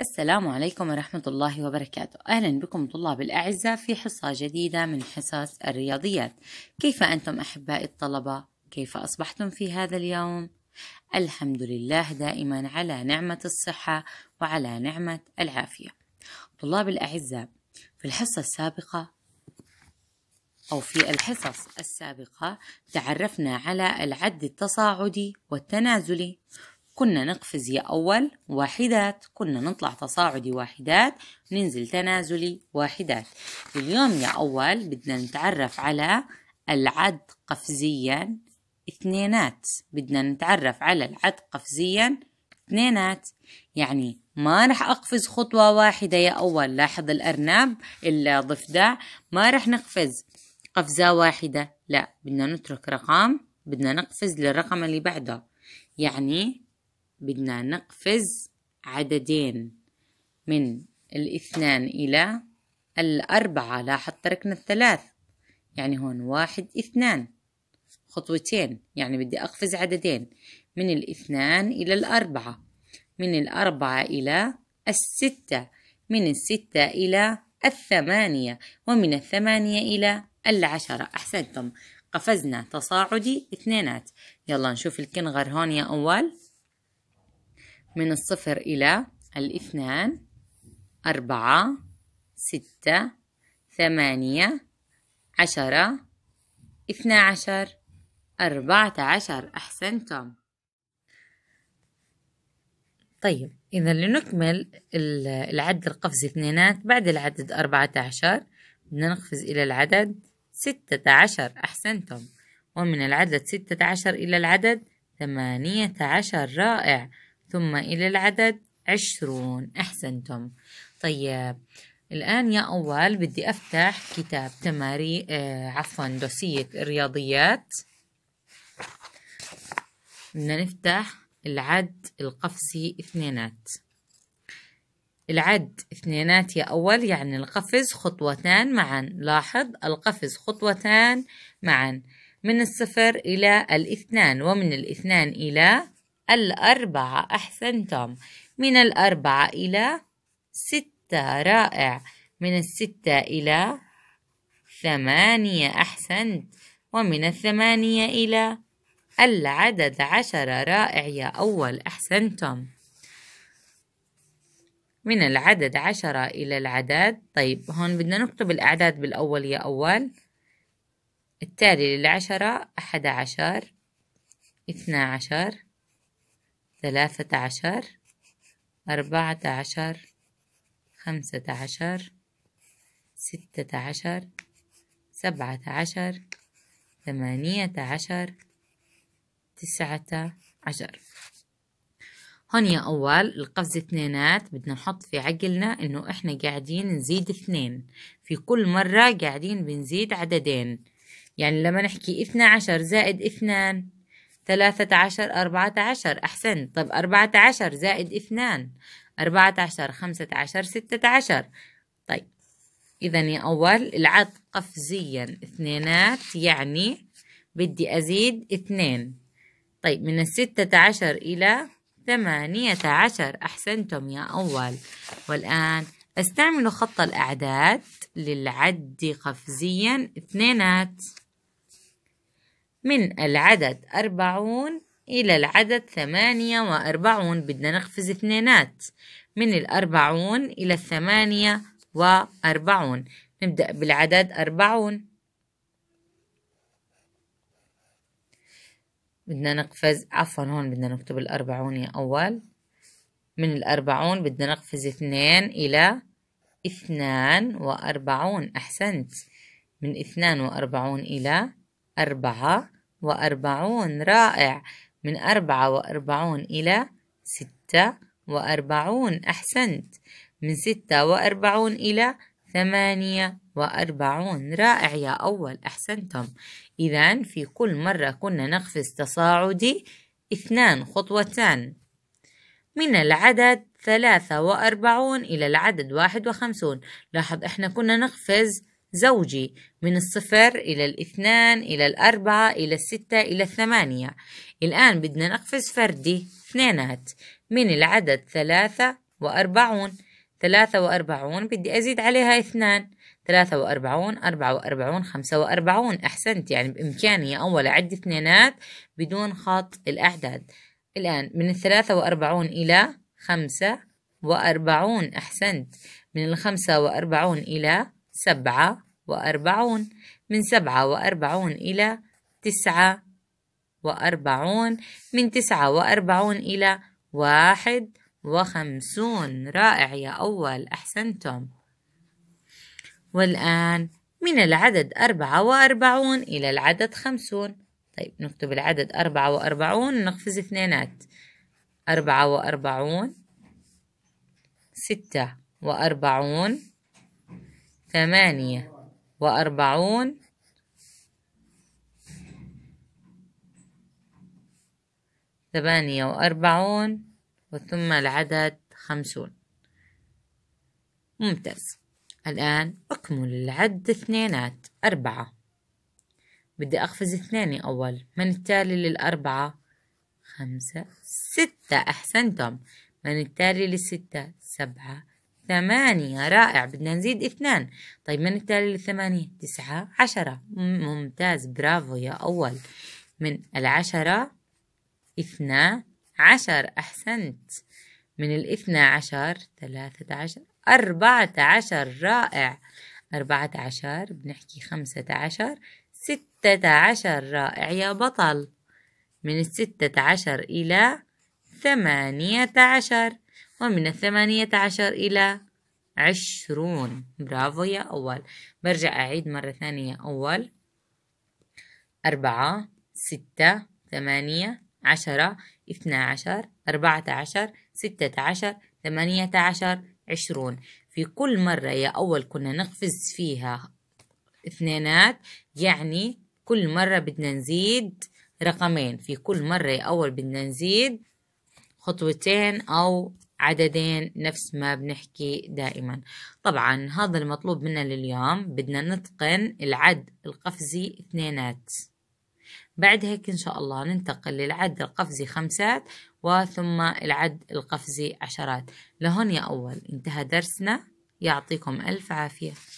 السلام عليكم ورحمة الله وبركاته أهلا بكم طلاب الأعزاء في حصة جديدة من حصص الرياضيات كيف أنتم أحبائي الطلبة؟ كيف أصبحتم في هذا اليوم؟ الحمد لله دائما على نعمة الصحة وعلى نعمة العافية طلاب الأعزاء في الحصة السابقة أو في الحصص السابقة تعرفنا على العد التصاعدي والتنازلي كنا نقفز يا أول واحدات كنا نطلع تصاعدي واحدات ننزل تنازلي واحدات اليوم يا أول بدنا نتعرف على العد قفزيا اثنينات بدنا نتعرف على العد قفزيا اثنينات يعني ما رح أقفز خطوة واحدة يا أول لاحظ الأرنب الضفدع ما رح نقفز قفزة واحدة لا بدنا نترك رقم بدنا نقفز للرقم اللي بعده يعني بدنا نقفز عددين من الاثنان إلى الأربعة لاحظ تركنا الثلاث يعني هون واحد اثنان خطوتين يعني بدي أقفز عددين من الاثنان إلى الأربعة من الأربعة إلى الستة من الستة إلى الثمانية ومن الثمانية إلى العشرة أحسنتم قفزنا تصاعدي اثنينات يلا نشوف الكنغر هون يا أول من الصفر إلى الاثنان أربعة ستة ثمانية عشرة اثنا عشر أربعة عشر أحسنتم طيب إذا لنكمل العد القفزي اثنينات بعد العدد أربعة عشر بدنا نقفز إلى العدد ستة عشر أحسنتم ومن العدد ستة عشر إلى العدد ثمانية عشر رائع ثم إلى العدد عشرون أحسنتم طيب الآن يا أول بدي أفتح كتاب تماري آه عفوا دوسية الرياضيات بدنا نفتح العد القفصي اثنينات العد اثنينات يا أول يعني القفز خطوتان معا لاحظ القفز خطوتان معا من الصفر إلى الاثنان ومن الاثنان إلى الأربعة أحسنتم من الأربعة إلى ستة رائع من الستة إلى ثمانية أحسنت ومن الثمانية إلى العدد عشرة رائع يا أول أحسنتم من العدد عشرة إلى العدد طيب هون بدنا نكتب الأعداد بالأول يا أول التالي للعشرة أحد عشر اثنا عشر ثلاثة عشر أربعة عشر خمسة عشر ستة عشر سبعة عشر ثمانية عشر تسعة عشر هون يا أول القفزة اثنينات بدنا نحط في عقلنا إنه إحنا قاعدين نزيد اثنين في كل مرة قاعدين بنزيد عددين يعني لما نحكي اثنى عشر زائد اثنان ثلاثة عشر أربعة عشر أحسنت طب أربعة عشر زائد اثنان أربعة عشر خمسة عشر ستة عشر طيب إذا يا أول العد قفزيا اثنينات يعني بدي أزيد اثنين طيب من الستة عشر إلى ثمانية عشر أحسنتم يا أول والآن أستعمل خط الأعداد للعد قفزيا اثنينات من العدد أربعون إلى العدد ثمانية وأربعون بدنا نقفز اثنينات من الأربعون إلى الثمانية وأربعون نبدأ بالعدد أربعون بدنا نقفز عفوا هون بدنا نكتب الأربعون يا أول من الأربعون بدنا نقفز اثنين إلى اثنان وأربعون أحسنت من اثنان وأربعون إلى أربعة وأربعون رائع من أربعة وأربعون إلى ستة وأربعون أحسنت من ستة وأربعون إلى ثمانية وأربعون رائع يا أول أحسنتم إذا في كل مرة كنا نقفز تصاعدي اثنان خطوتان من العدد ثلاثة وأربعون إلى العدد واحد وخمسون لاحظ إحنا كنا نقفز زوجي من الصفر إلى الاثنان إلى الأربعة إلى الستة إلى الثمانية الآن بدنا نقفز فردي اثنينات من العدد ثلاثة وأربعون ثلاثة وأربعون بدي أزيد عليها اثنان ثلاثة وأربعون أربعة وأربعون خمسة وأربعون أحسنت يعني بإمكاني أول أعد اثنينات بدون خط الأعداد الآن من الثلاثة وأربعون إلى خمسة وأربعون أحسنت من الخمسة وأربعون إلى سبعة وأربعون من سبعة وأربعون إلى تسعة وأربعون من تسعة وأربعون إلى واحد وخمسون رائع يا أول أحسنتم والآن من العدد أربعة وأربعون إلى العدد خمسون طيب نكتب العدد أربعة وأربعون نقفز اثنينات أربعة وأربعون ستة وأربعون ثمانية وأربعون ثمانية وأربعون وثم العدد خمسون ممتاز الآن أكمل العد اثنينات أربعة بدي أقفز اثنين أول من التالي للأربعة خمسة ستة أحسنتم من التالي للستة سبعة ثمانية رائع بدنا نزيد اثنان طيب من التالي للثمانية تسعة عشرة ممتاز برافو يا أول من العشرة اثنى عشر أحسنت من الاثنى عشر ثلاثة عشر أربعة عشر رائع أربعة عشر بنحكي خمسة عشر ستة عشر رائع يا بطل من الستة عشر إلى ثمانية عشر ومن الثمانية عشر إلى عشرون برافو يا أول برجع أعيد مرة ثانية أول أربعة ستة ثمانية عشرة اثنى عشر أربعة عشر ستة عشر ثمانية عشر عشرون في كل مرة يا أول كنا نقفز فيها اثنينات يعني كل مرة بدنا نزيد رقمين في كل مرة يا أول بدنا نزيد خطوتين أو عددين نفس ما بنحكي دائما طبعا هذا المطلوب منا لليوم بدنا نتقن العد القفزي اثنينات بعد هيك إن شاء الله ننتقل للعد القفزي خمسات وثم العد القفزي عشرات لهون يا أول انتهى درسنا يعطيكم ألف عافية